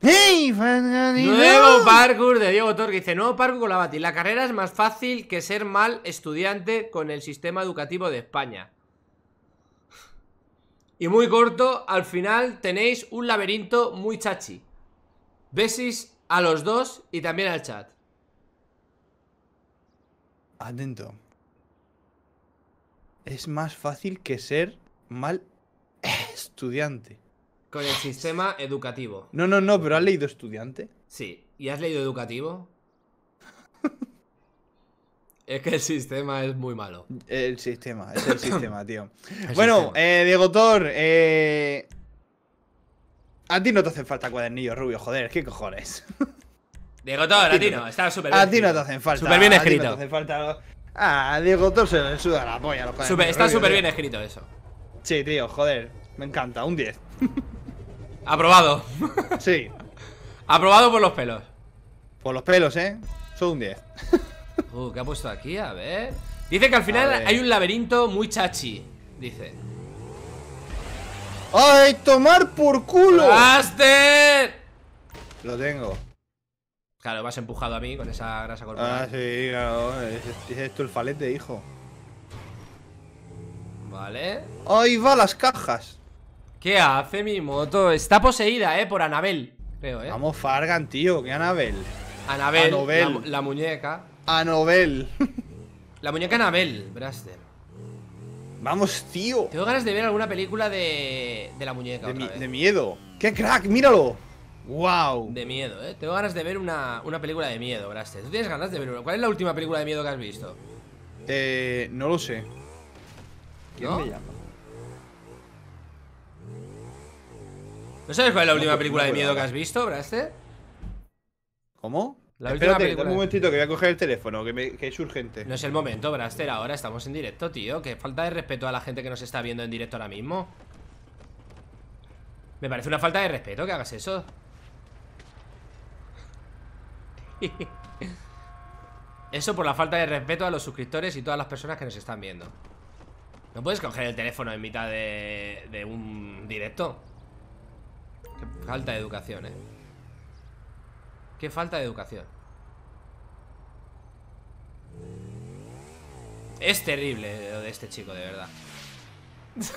Nuevo parkour de Diego Torque. Dice, nuevo parkour con la Bati. La carrera es más fácil que ser mal estudiante con el sistema educativo de España. Y muy corto, al final tenéis un laberinto muy chachi. Besis a los dos y también al chat. Atento. Es más fácil que ser mal estudiante. Con el sistema educativo. No, no, no, pero ¿has leído estudiante? Sí. ¿Y has leído educativo? es que el sistema es muy malo. El sistema, es el sistema, tío. bueno, Eh, Diego Tor, eh... A ti no te hacen falta cuadernillos rubio, joder, ¿qué cojones? Diego Tor, a ti no, está súper bien. A ti no te hacen falta. Súper bien escrito. A Ah, Diego Tor se le suda la polla. Los super, está súper bien escrito eso. Sí, tío, joder. Me encanta, un 10. Aprobado. Sí. Aprobado por los pelos. Por los pelos, ¿eh? son un 10. Uh, ¿qué ha puesto aquí? A ver. Dice que al final hay un laberinto muy chachi. Dice. ¡Ay, tomar por culo! ¡Baster! Lo tengo. Claro, vas empujado a mí con esa grasa corporal. Ah, sí, claro. Es, es, el falete, hijo. Vale. Ahí va las cajas. ¿Qué hace mi moto? Está poseída, eh, por Anabel, creo, eh. Vamos, Fargan, tío, que Anabel? Anabel, La, muñeca. Anabel. la muñeca Anabel, Braster. Vamos, tío. Tengo ganas de ver alguna película de, de la muñeca. De, de miedo. ¡Qué crack! ¡Míralo! ¡Wow! De miedo, ¿eh? Tengo ganas de ver una, una película de miedo, Braster. ¿Tú tienes ganas de ver una? ¿Cuál es la última película de miedo que has visto? Eh, no lo sé. ¿No? sabes cuál es la última película de miedo que has visto, Braster? ¿Cómo? un momentito que voy a coger el teléfono, que, es urgente. No es el momento, Braster, ahora estamos en directo, tío. Que falta de respeto a la gente que nos está viendo en directo ahora mismo. Me parece una falta de respeto que hagas eso. eso por la falta de respeto a los suscriptores y todas las personas que nos están viendo. ¿No puedes coger el teléfono en mitad de, un directo? Qué falta de educación, ¿eh? Qué falta de educación Es terrible lo de este chico, de verdad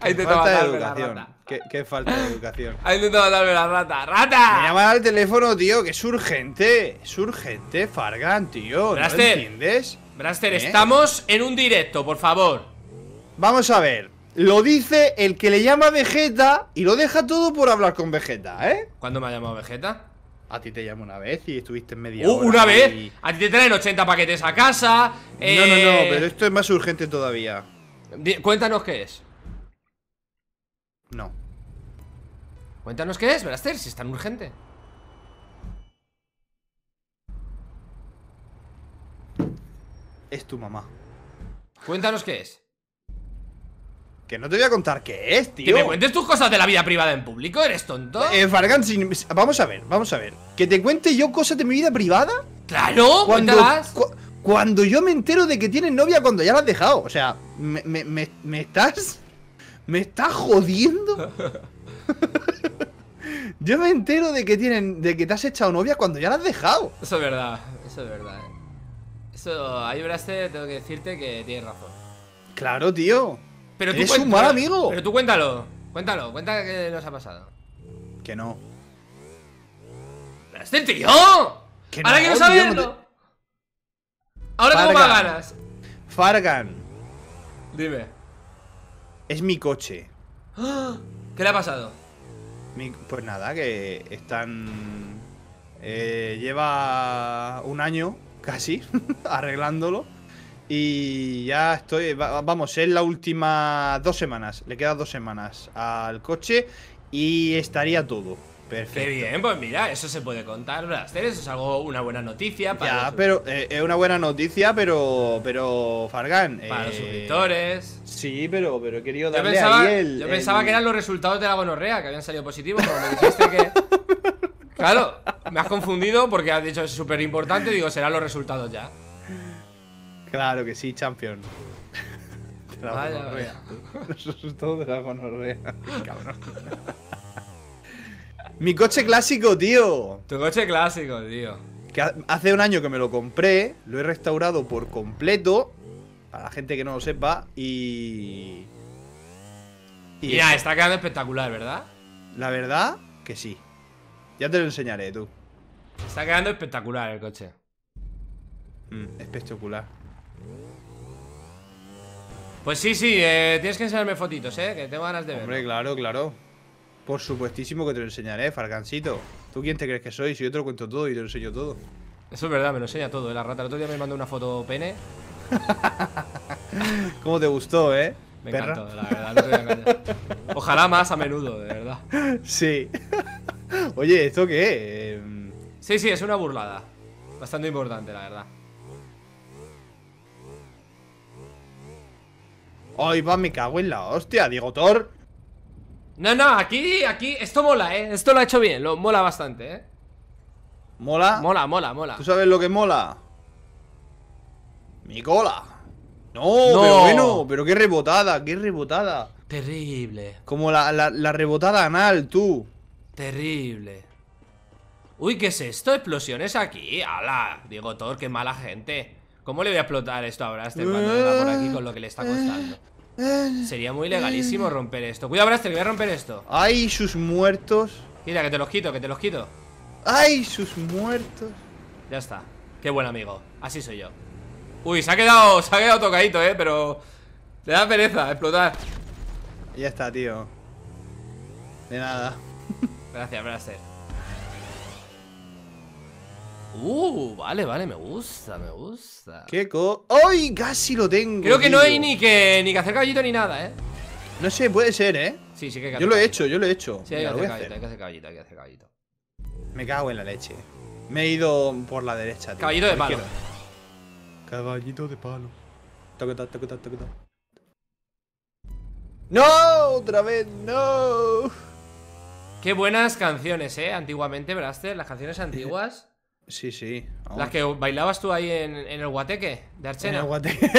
Ha intentado falta educación. qué, falta de educación Ha intentado matarme la rata ¡Rata! Me llaman al teléfono, tío, que es urgente Es urgente, Fargan, tío Braster, entiendes? Braster, ¿Eh? estamos en un directo, por favor Vamos a ver. Lo dice el que le llama Vegeta y lo deja todo por hablar con Vegeta, ¿eh? ¿Cuándo me ha llamado Vegeta? A ti te llamo una vez y estuviste en media uh, hora ¿Una vez? A ti te traen 80 paquetes a casa No, no, no, eh, pero esto es más urgente todavía Cuéntanos qué es No Cuéntanos qué es, Braster, si es tan urgente Es tu mamá Cuéntanos qué es que no te voy a contar qué es, tío. Que me cuentes tus cosas de la vida privada en público, ¿eres tonto? Eh, Fargan, vamos a ver, vamos a ver. ¿Que te cuente yo cosas de mi vida privada? ¡Claro! Cuando, cuando yo me entero de que tienes novia cuando ya la has dejado. O sea, me, estás. ¿Me estás jodiendo? yo me entero de que tienen. de que te has echado novia cuando ya la has dejado. Eso es verdad, eso es verdad, eh. Eso, ahí Braste, tengo que decirte que tienes razón. Claro, tío. Pero tú un mal amigo. Pero tú cuéntalo. Cuéntalo, cuéntalo que nos ha pasado. Que no. este tío! Que no, Ahora quiero saberlo. Ahora tengo más ganas. Fargan, Dime. es mi coche. ¿Qué le ha pasado? pues nada, que están. Eh, lleva un año casi arreglándolo. Y ya estoy, vamos, es la última dos semanas, le quedan dos semanas al coche y estaría todo. Perfecto. Qué bien, pues mira, eso se puede contar, Blaster, eso es algo, una buena noticia Ya, pero eh, es una buena noticia, pero, pero Fargan. Para los eh, suscriptores. Sí, pero, pero he querido darle yo pensaba, Yo pensaba que eran los resultados de la gonorrea que habían salido positivos, pero me dijiste que. Claro, me has confundido porque has dicho es súper importante, digo, serán los resultados ya. Claro que sí, champion. Vaya, de la gonorrea. Mi coche clásico, tío. Tu coche clásico, tío. Que hace un año que me lo compré, lo he restaurado por completo. Para la gente que no lo sepa, y. y Mira, está quedando espectacular, ¿verdad? La verdad que sí. Ya te lo enseñaré, tú. Está quedando espectacular el coche. Mm, espectacular. Pues sí, sí, eh, tienes que enseñarme fotitos, eh, que tengo ganas de ver. Hombre, claro, claro. Por supuestísimo que te lo enseñaré, Fargancito. ¿Tú quién te crees que soy? Si yo te lo cuento todo y te lo enseño todo. Eso es verdad, me lo enseña todo. Eh, la rata el otro día me mandó una foto pene. ¿Cómo te gustó, eh? Me encantó, la verdad. No Ojalá más a menudo, de verdad. Sí. Oye, ¿esto qué? Sí, sí, es una burlada. Bastante importante, la verdad. Ay, va, me cago en la hostia, Diego Thor. No, no, aquí, aquí, esto mola, eh. Esto lo ha hecho bien, lo mola bastante, eh. ¿Mola? Mola, mola, mola. ¿Tú sabes lo que mola? Mi cola. No, pero bueno, pero qué rebotada, qué rebotada. Terrible. Como la, la rebotada anal, tú. Terrible. Uy, ¿qué es esto? ¿Explosiones aquí? ¡Hala! Diego Thor, qué mala gente. ¿Cómo le voy a explotar esto ahora a Braster cuando venga por aquí con lo que le está costando? Sería muy legalísimo romper esto Cuidado, Braster, que voy a romper esto ¡Ay, sus muertos! Mira, que te los quito, que te los quito ¡Ay, sus muertos! Ya está, qué buen amigo Así soy yo Uy, se ha quedado, se ha quedado tocadito, eh, pero Le da pereza explotar Ya está, tío De nada Gracias, Braster Uh, vale, vale, me gusta, me gusta. ¡Qué co! ¡Ay! Casi lo tengo. Creo que no hay ni que ni que hacer caballito ni nada, ¿eh? No sé, puede ser, ¿eh? Sí, sí que hay Yo lo he hecho, yo lo he hecho. Sí, hay que, hacer caballito, hay que hacer caballito, hay que hacer Me cago en la leche. Me he ido por la derecha, tío. Caballito de palo. Caballito de palo. ¡No! ¡Otra vez! ¡No! Qué buenas canciones, ¿eh? Antiguamente, Braster, las canciones antiguas. Sí, sí. Las que bailabas tú ahí en, el Guateque de Archena. En el Guateque.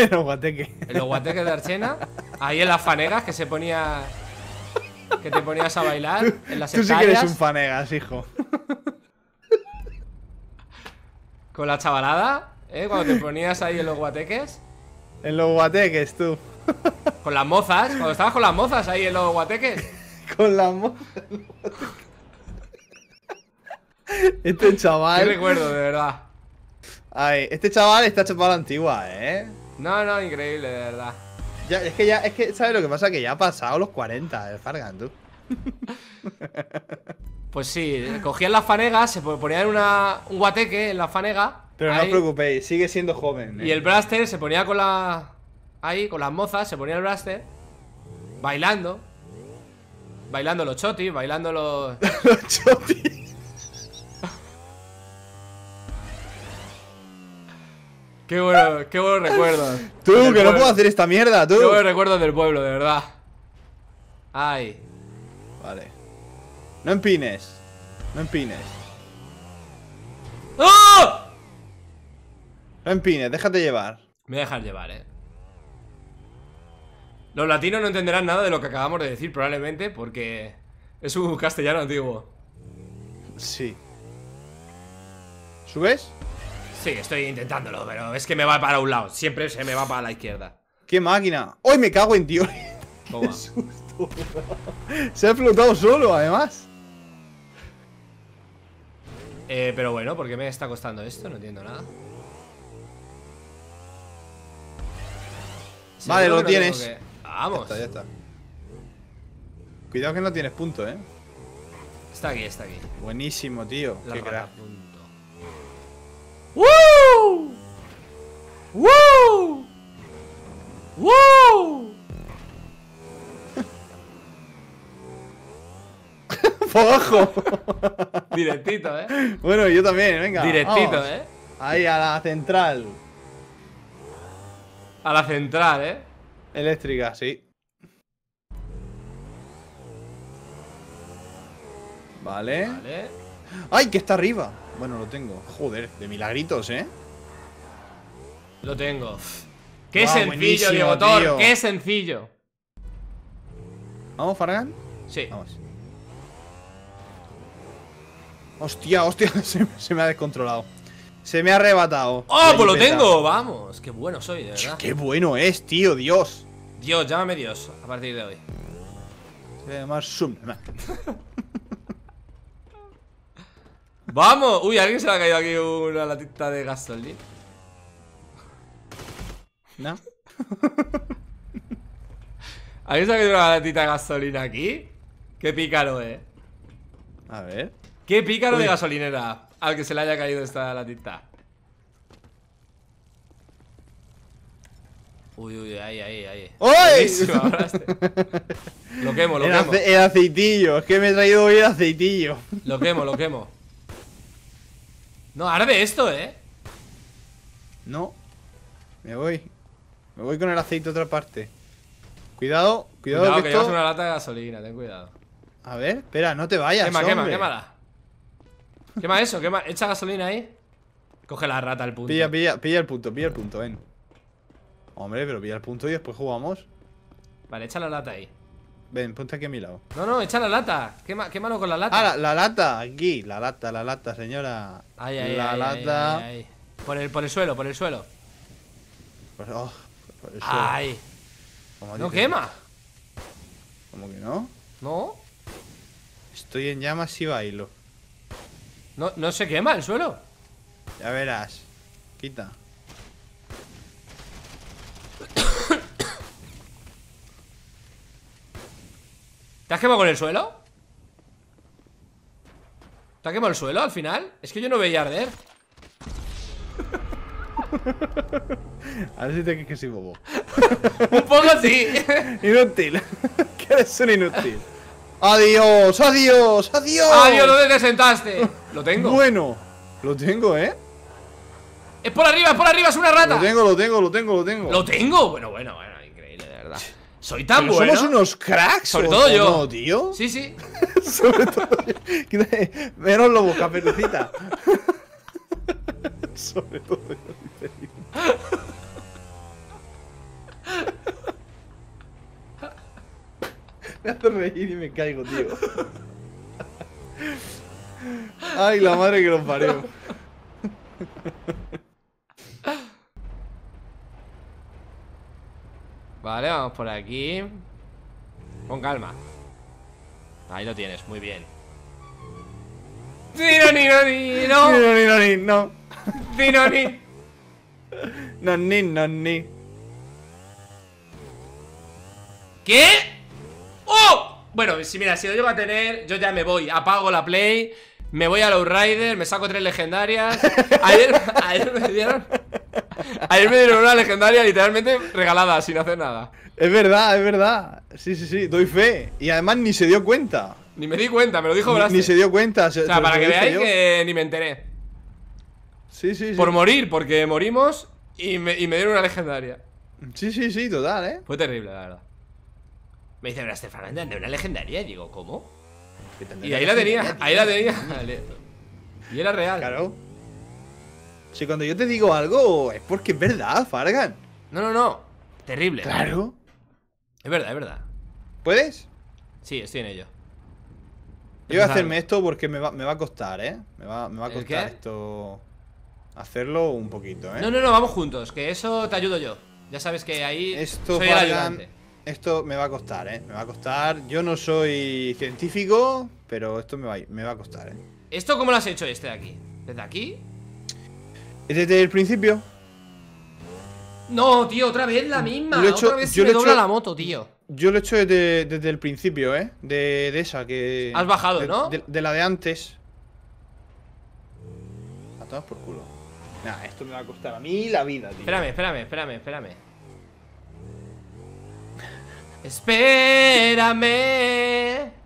En el Guateque, de Archena. ahí en las fanegas que se ponía. Que te ponías a bailar. Tú, en las tú sí que eres un fanegas, hijo. Con la chavalada, ¿eh? Cuando te ponías ahí en los guateques. En los guateques, tú. Con las mozas. Cuando estabas con las mozas ahí en los guateques. con las mozas. Este chaval. recuerdo, de verdad. este chaval está chapado antigua, ¿eh? No, no, increíble, de verdad. es que ya, es que, ¿sabes lo que pasa? Que ya ha pasado los 40, el eh, Fargan, tú. Pues sí, cogían las fanegas, se ponían una, un guateque en la fanega. Pero no os preocupéis, sigue siendo joven. ¿eh? Y el braster se ponía con la. Ahí, con las mozas, se ponía el braster Bailando. Bailando los chotis, bailando los. los chotis. Qué bueno, qué bueno recuerdos. Tú, que no puedo hacer esta mierda, tú. Qué buenos recuerdos del pueblo, de verdad. Ay. Vale. No empines. No empines. ¡Oh! No empines, déjate llevar. Me dejas llevar, eh. Los latinos no entenderán nada de lo que acabamos de decir, probablemente, porque es un castellano antiguo. Sí. ¿Subes? Sí, estoy intentándolo, pero es que me va para un lado. Siempre se me va para la izquierda. ¡Qué máquina! ¡Hoy me cago en tío! Toma. susto! se ha flotado solo, además. Eh, pero bueno, ¿por qué me está costando esto? No entiendo nada. vale, lo tienes. Vamos. está, Cuidado que no tienes punto, eh. Está aquí, está aquí. Buenísimo, tío. Qué ¡Woo! ¡Woo! ¡Woo! Directito, ¿eh? Bueno, yo también, venga. Directito, ¿eh? Ahí, a la central. A la central, ¿eh? Eléctrica, sí. Vale. Vale. ¡Ay, que está arriba! Bueno, lo tengo. Joder, de milagritos, ¿eh? Lo tengo. ¡Qué sencillo, Diego Tor! ¡Qué sencillo! ¿Vamos, Fargan? Sí. Vamos. Hostia, hostia, se, me ha descontrolado. Se me ha arrebatado. ¡Oh, pues lo tengo! Vamos, qué bueno soy, de verdad. Qué bueno es, tío, Dios. Dios, llámame Dios a partir de hoy. Se llama ¡Vamos! Uy, alguien se le ha caído aquí una latita de gasolina. ¿No? alguien se ha caído una latita de gasolina aquí? ¡Qué pícaro, eh! A ver. ¡Qué pícaro de gasolinera! Al que se le haya caído esta latita. Uy, uy, ahí, ahí, ahí. ¡Uy! Este. lo quemo, lo quemo. el aceitillo, es que me he traído hoy el aceitillo. Lo quemo, lo quemo. No arde esto, ¿eh? No. Me voy. Me voy con el aceite a otra parte. Cuidado, cuidado. que, que esto... una lata de gasolina, ten cuidado. A ver, espera, no te vayas. Quema, hombre. quema, quémala. Quema eso, quema, echa gasolina ahí. Coge la rata al punto. Pilla, pilla, pilla el punto, pilla el punto, ven. Hombre, pero pilla el punto y después jugamos. Vale, echa la lata ahí. Ven, ponte aquí a mi lado. No, no, echa la lata. Qué, malo con la lata. Ah, la, lata, aquí. La lata, la lata, señora. Ay, ay, la lata. por, el, por el suelo, por el suelo. Por, oh, el suelo. Ay. no quema. ¿Cómo que no? No. Estoy en llamas y bailo. No, no se quema el suelo. Ya verás. Quita. ¿Te has quemado con el suelo? ¿Te has quemado el suelo al final? Es que yo no veía arder A ver si te quejes que bobo Un poco sí Inútil ¿Qué eres un inútil Adiós, adiós, adiós Adiós, ¿dónde te sentaste? Lo tengo Bueno, lo tengo, ¿eh? Es por arriba, es por arriba, es una rata Lo tengo, lo tengo, lo tengo, lo tengo Lo tengo, bueno, bueno, eh soy tan bueno. Somos unos cracks. Sobre todo yo. No, tío. Sí, sí. Sobre todo yo. Menos lobo, caperucita. Sobre todo yo, Me hace reír y me caigo, tío. Ay, la madre que nos parió. Vale, vamos por aquí Con calma Ahí lo tienes, muy bien Dino, no no Dino, nino, ni No, ni, no, ni ¿Qué? ¡Oh! Bueno, si mira, si lo llevo a tener Yo ya me voy, apago la play Me voy a Lowrider, me saco tres legendarias Ayer, ayer me dieron Ayer me dieron una legendaria literalmente regalada, sin hacer nada. Es verdad, es verdad. Sí, sí, sí, doy fe. Y además ni se dio cuenta. Ni me di cuenta, me lo dijo Brasil. Ni, se dio cuenta. o sea, para que veáis que ni me enteré. Sí, sí, sí. Por morir, porque morimos y me, y dieron una legendaria. Sí, sí, sí, total, ¿eh? Fue terrible, la verdad. Me dice, te te de una legendaria. Y digo, ¿cómo? Y ahí la tenía, ahí la tenía. y era real. Claro. Si cuando yo te digo algo es porque es verdad, Fargan. No, no, no. Terrible. Claro. Es verdad, es verdad. ¿Puedes? Sí, estoy en ello. Yo voy a hacerme esto porque me va, a costar, ¿eh? Me va, a costar esto. Hacerlo un poquito, ¿eh? No, no, no, vamos juntos, que eso te ayudo yo. Ya sabes que ahí esto soy Fargan, Esto me va a costar, ¿eh? Me va a costar. Yo no soy científico, pero esto me va, me va a costar, ¿eh? ¿Esto cómo lo has hecho este de aquí? ¿Desde aquí? Desde el principio. No, tío, otra vez la misma. otra vez yo se me dobla la moto, tío. Yo lo he hecho desde, el principio, ¿eh? De, esa que... Has bajado, ¿no? De, la de antes. A todas por culo. Nah, esto me va a costar a mí la vida, tío. Espérame, espérame, espérame, espérame. espérame.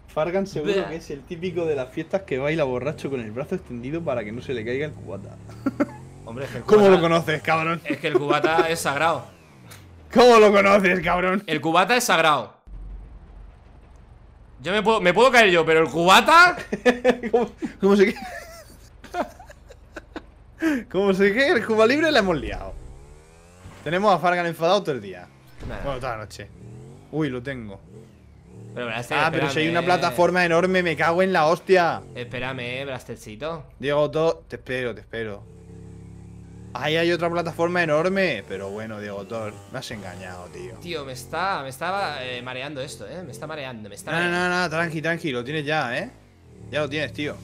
Fargan seguro que es el típico de las fiestas que baila borracho con el brazo extendido para que no se le caiga el cubata. ¿Cómo lo conoces, cabrón? Es que el cubata es sagrado. ¿Cómo lo conoces, cabrón? El cubata es sagrado. Yo me puedo, caer yo, pero el cubata. ¿Cómo, se que.? ¿Cómo se que? El Cuba Libre la hemos liado. Tenemos a Fargan enfadado todo el día. Bueno, toda la noche. Uy, lo tengo. ah, pero si hay una plataforma enorme, me cago en la hostia. Espérame, brastercito. Diego, todo. Te espero, te espero. Ahí hay otra plataforma enorme. Pero bueno, Diego Thor, me has engañado, tío. Tío, me está, me estaba eh, mareando esto, eh. Me está mareando, me está. No, no, no, tranqui, tranqui, lo tienes ya, eh. Ya lo tienes, tío.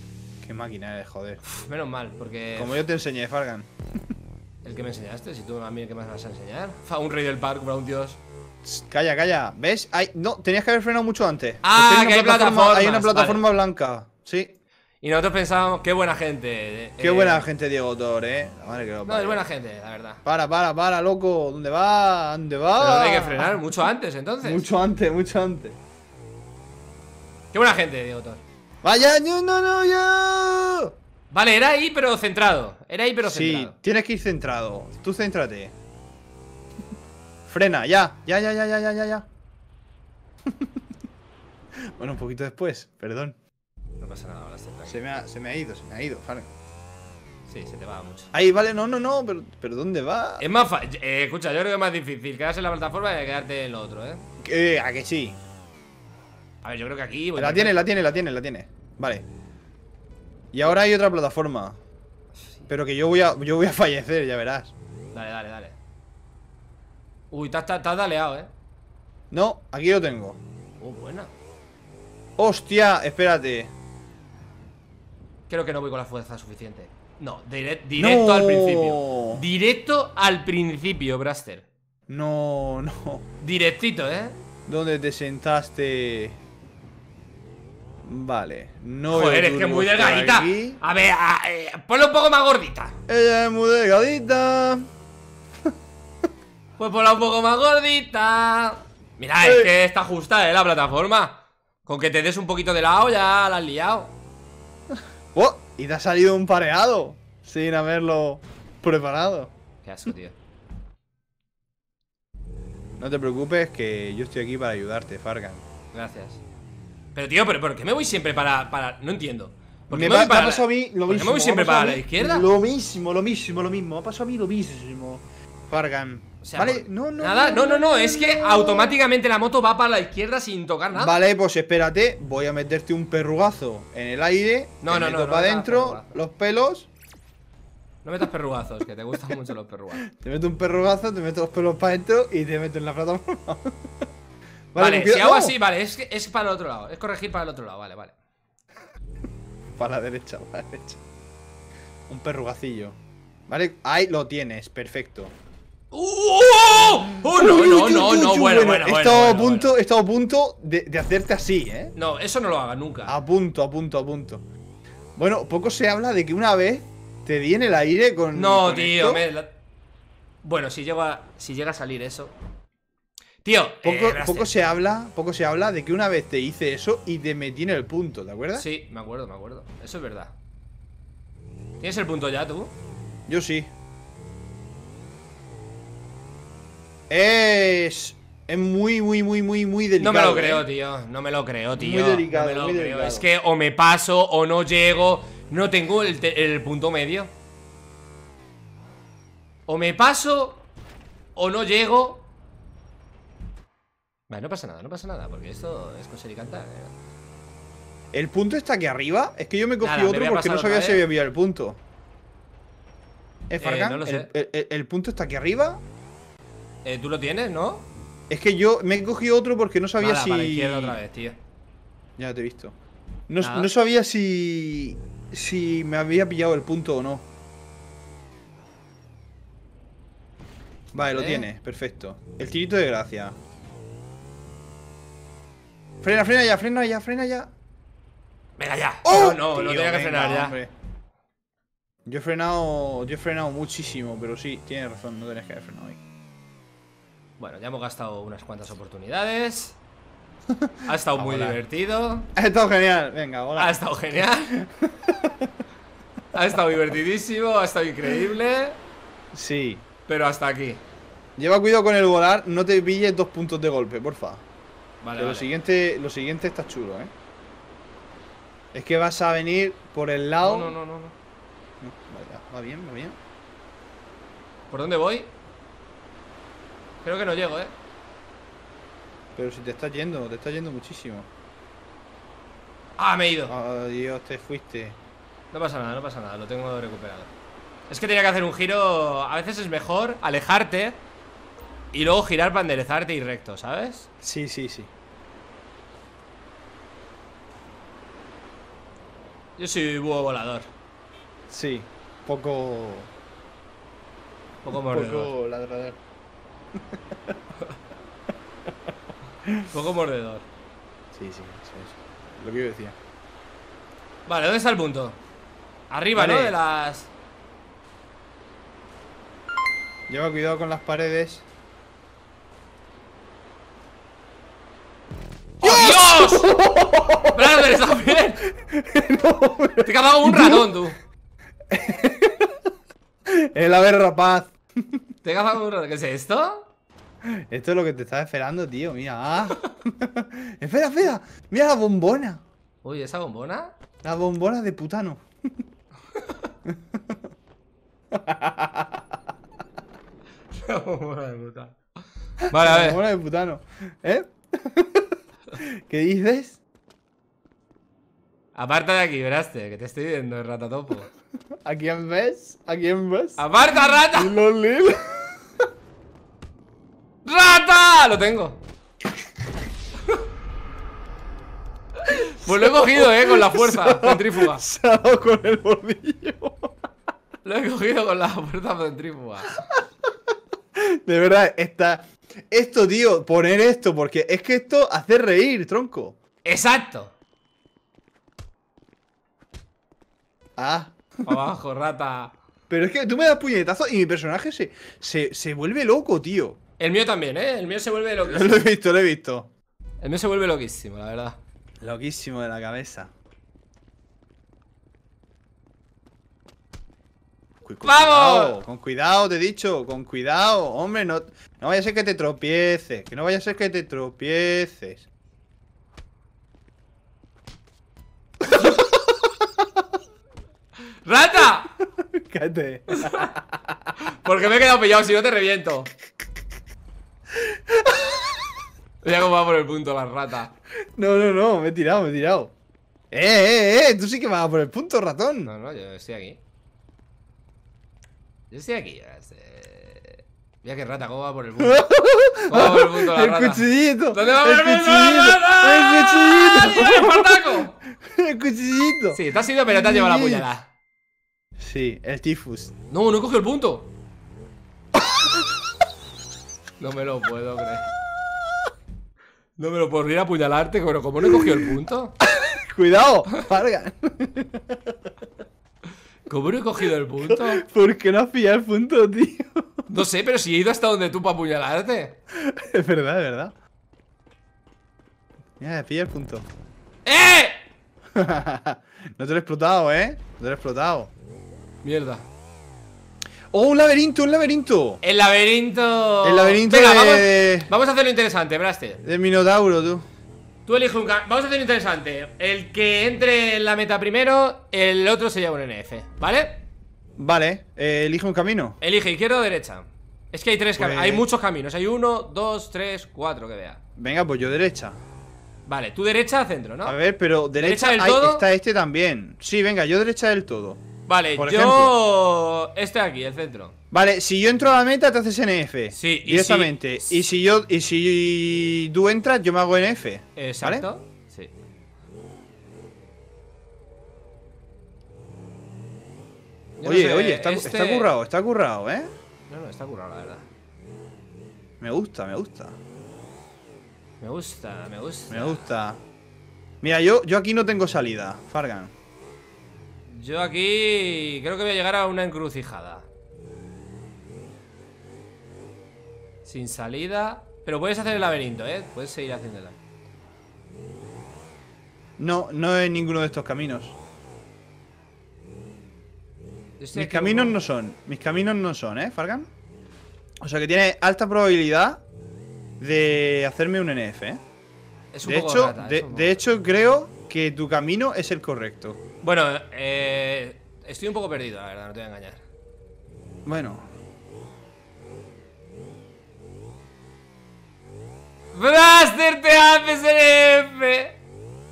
Qué máquina de joder. menos mal, porque. Como yo te enseñé, Fargan. El que me enseñaste, si tú a mí el que me vas a enseñar. Fa, un rey del parque, para un dios. Calla, calla. ¿Ves? No, tenías que haber frenado mucho antes. Ah, hay que hay, una plataforma blanca. Sí. Y nosotros pensábamos, qué buena gente. Eh. Qué buena gente Diego Tor, eh. no, es buena gente, la verdad. Para, para, para, loco. ¿Dónde va? ¿Dónde va? Pero hay que frenar mucho antes, entonces. Mucho antes, mucho antes. Qué buena gente, Diego Tor. Vaya, no, no, no, ya. Vale, era ahí pero centrado. Era ahí pero centrado. Sí, tienes que ir centrado. Tú céntrate. Frena, ya, ya, ya, ya, ya, ya, ya. bueno, un poquito después, perdón pasa nada, ahora se, se me, ha, ido, se me ha ido, vale. Sí, se te va mucho. Ahí, vale, no, no, no, pero, ¿dónde va? Es más eh, escucha, yo creo que es más difícil quedarse en la plataforma y quedarte en lo otro, ¿eh? ¿eh? ¿A que sí? A ver, yo creo que aquí. La tiene, la tiene, la tiene, la tiene. Vale. Y ahora hay otra plataforma. Pero que yo voy a, yo voy a fallecer, ya verás. Dale, dale, dale. Uy, estás daleado, eh. No, aquí lo tengo. Oh, buena. ¡Hostia! Espérate. Creo que no voy con la fuerza suficiente. No, directo al principio. Directo al principio, Braster. No, no. Directito, ¿eh? ¿Dónde te sentaste? Vale. No Joder, es que muy delgadita. A ver, eh, ponla un poco más gordita. Ella es muy delgadita. pues ponla un poco más gordita. Mira, es eh. que está justa, ¿eh? La plataforma. Con que te des un poquito de lado ya la has liado. ¡Oh! Y te ha salido un pareado sin haberlo preparado. Qué asco, tío. No te preocupes que yo estoy aquí para ayudarte, Fargan. Gracias. Pero tío, pero ¿por qué me voy siempre para... para... No entiendo. ¿Por qué me, voy siempre para la izquierda? Lo mismo, lo mismo, lo mismo. Ha pasado a mí lo mismo. Fargan. O sea, vale, no, no. Nada, no, no, no, es que automáticamente la moto va para la izquierda sin tocar nada. Vale, pues espérate, voy a meterte un perrugazo en el aire. No, no, no. Para adentro, los pelos. No metas perrugazos, que te gustan mucho los perrugazos. Te meto un perrugazo, te meto los pelos para adentro y te meto en la plataforma. vale, vale si hago así, vale, es, es para el otro lado, es corregir para el otro lado, vale, vale. para la derecha, para la derecha. Un perrugacillo. Vale, ahí lo tienes, perfecto. ¡Oh! Oh, ¡Oh, no, no, no, no! Bueno, He estado a punto, punto de, hacerte así, ¿eh? No, eso no lo haga nunca. A punto, a punto, a punto. Bueno, poco se habla de que una vez te di en el aire con. No, tío, Bueno, si llega, si llega a salir eso. Tío, poco, eh, poco se habla, poco se habla de que una vez te hice eso y te metí en el punto, ¿te acuerdas? Sí, me acuerdo, me acuerdo. Eso es verdad. ¿Tienes el punto ya tú? Yo sí. Es. Es muy, muy, muy, muy, muy delicado. No me lo creo, ¿eh? tío. No me lo creo, tío. Muy delicado, no Es que o me paso o no llego. No tengo el, el punto medio. O me paso o no llego. Vale, no pasa nada, no pasa nada, porque esto es cosa y cantar. Eh. ¿El punto está aquí arriba? Es que yo me cogí otro porque no sabía si había el punto. ¿Es eh, el, punto está aquí arriba? Eh, ¿Tú lo tienes, no? Es que yo me he cogido otro porque no sabía si... si. Para la otra vez, tío. Ya te he visto. No, no, sabía si. Si me había pillado el punto o no. Vale, lo ¿Eh? tienes, perfecto. El tirito de gracia. Frena, frena ya, frena ya, frena ya. Venga ya. ¡Oh! No, no, tenía que frenar ya. Yo he frenado. Yo he frenado muchísimo, pero sí, tienes razón, no tenías que haber frenado ahí. Bueno, ya hemos gastado unas cuantas oportunidades. Ha estado muy divertido. Ha estado genial. Venga, hola. Ha estado genial. ha estado divertidísimo, ha estado increíble. Sí. Pero hasta aquí. Lleva cuidado con el volar, no te pilles dos puntos de golpe, porfa. Vale, Lo siguiente, lo siguiente está chulo, ¿eh? Es que vas a venir por el lado. No, no, no, no. no. va bien, va bien. ¿Por dónde voy? Creo que no llego, ¿eh? Pero si te estás yendo, te estás yendo muchísimo. ¡Ah, me he ido! Oh, Dios, te fuiste. No pasa nada, no pasa nada, lo tengo recuperado. Es que tenía que hacer un giro... A veces es mejor alejarte y luego girar para enderezarte y recto, ¿sabes? Sí, sí, sí. Yo soy búho volador. Sí, poco... Poco mordedor. Poco ladrador. Poco mordedor. Sí, sí, eso Lo que yo decía. Vale, ¿dónde está el punto? Arriba, ¿no? De las. Lleva cuidado con las paredes. ¡Oh, ¡Dios! ¡Brother, estás bien! no, Te he cagado un ratón, tú. el ave rapaz. ¿Te he cagado un ratón? ¿Qué es esto? Esto es lo que te estaba esperando, tío. Mira. Ah. espera, espera. Mira la bombona. Uy, ¿esa bombona? La bombona de putano. la bombona de putano. Vale, a ver. La bombona de putano. ¿Eh? ¿Qué dices? Aparta de aquí, veraste, que te estoy viendo, ratatopo. ¿A quién ves? ¿A quién ves? ¡Aparta, rata! ¡Lolil! ¡Rata! Lo tengo. Pues lo he cogido, eh, con la fuerza centrífuga. con el Lo he cogido con la fuerza centrífuga. De verdad, está. Esto, tío, poner esto, porque es que esto hace reír, tronco. Exacto. Ah. Abajo, rata. Pero es que tú me das puñetazo y mi personaje se, se vuelve loco, tío. El mío también, ¿eh? El mío se vuelve loquísimo. Lo he visto, lo he visto. El mío se vuelve loquísimo, la verdad. Loquísimo de la cabeza. ¡Vamos! con cuidado, te he dicho, con cuidado. Hombre, no, no vaya a ser que te tropieces. Que no vaya a ser que te tropieces. ¡Rata! Cállate. Porque me he quedado pillado, si no te reviento. Mira cómo va por el punto la rata. No, no, no, me he tirado, me he tirado. ¡Eh, eh, eh! Tú sí que vas por el punto, ratón. No, no, yo estoy aquí. Yo estoy aquí. Mira que rata, cómo va por el punto. por el punto la el Cuchillito, ¿Dónde va el, el cuchillito, la ¡El cuchillito! ¡El cuchillito! Sí, te has ido, pero te has llevado la puñalada. Sí, el tifus. No, no coge el punto. No me lo puedo creer. No me lo puedo podría apuñalarte, pero ¿cómo no he cogido el punto. Cuidado, parga ¿Cómo no he cogido el punto? ¿Por qué no has pillado el punto, tío? No sé, pero si he ido hasta donde tú para apuñalarte. Es verdad, es verdad. Mira, pilla el punto. ¡Eh! no te lo he explotado, ¿eh? No te lo he explotado. Mierda. ¡Oh, un laberinto, un laberinto! El laberinto... El laberinto de... vamos, a hacerlo interesante, Braste. De Minotauro, tú. Tú eliges un... Vamos a hacerlo interesante. El que entre en la meta primero, el otro se lleva un NF, ¿vale? Vale. Eh, elige un camino. Elige izquierda o derecha. Es que hay tres caminos. Hay pues- muchos caminos. Hay uno, dos, tres, cuatro que vea. Venga, pues yo derecha. Vale, tú derecha, centro, ¿no? A ver, pero derecha, ¿Derecha todo. Está este también. Sí, venga, yo derecha del todo. Vale, yo. Este aquí, el centro. Vale, si yo entro a la meta, te haces NF. Sí, directamente. Y si, yo. Y si tú entras, yo me hago NF. Exacto. Sí. oye, oye, está, currado, está este- currado, ¿eh? No, no, está currado, la verdad. Me gusta, me gusta. Me gusta, me gusta. Me gusta. Mira, yo, yo aquí no tengo salida, Fargan. Yo aquí creo que voy a llegar a una encrucijada Sin salida Pero puedes hacer el laberinto, ¿eh? Puedes seguir haciéndola No, no es ninguno de estos caminos este Mis caminos no son Mis caminos no son, ¿eh, Fargan? O sea que tiene alta probabilidad De hacerme un NF, ¿eh? Es un de hecho creo que tu camino es el correcto bueno, eh, estoy un poco perdido, la verdad, no te voy a engañar. Bueno. ¡Blaster F!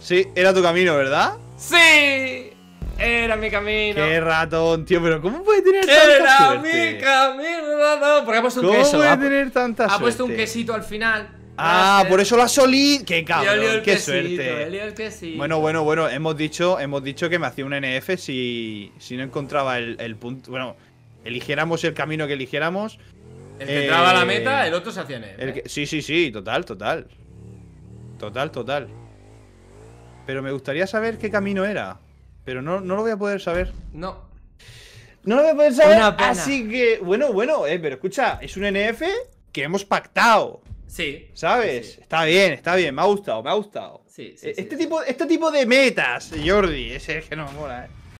Sí, era tu camino, ¿verdad? ¡Sí! Era mi camino. Qué ratón, tío, pero ¿cómo puede tener tanta suerte? Era mi camino, no, Porque ha puesto un queso. ¿Cómo puede tener tanta Ha puesto un quesito al final. Ah, por eso la solí. Qué cabrón, qué suerte. bueno, bueno, bueno, hemos dicho, hemos dicho que me hacía un NF si, si no encontraba el, punto. Bueno, eligiéramos el camino que eligiéramos. El que entraba la meta, eh, el otro se hacía NF. sí, sí, sí, total, total. Total, total. Pero me gustaría saber qué camino era. Pero no, lo voy a poder saber. No. No lo voy a poder saber. Así que, bueno, bueno, eh, pero escucha, es un NF que hemos pactado. Sí. ¿Sabes? Está bien, está bien. Me ha gustado, me ha gustado. Sí, sí, eh, este, Tipo, este tipo de metas, Jordi, ese es que no me mola, eh.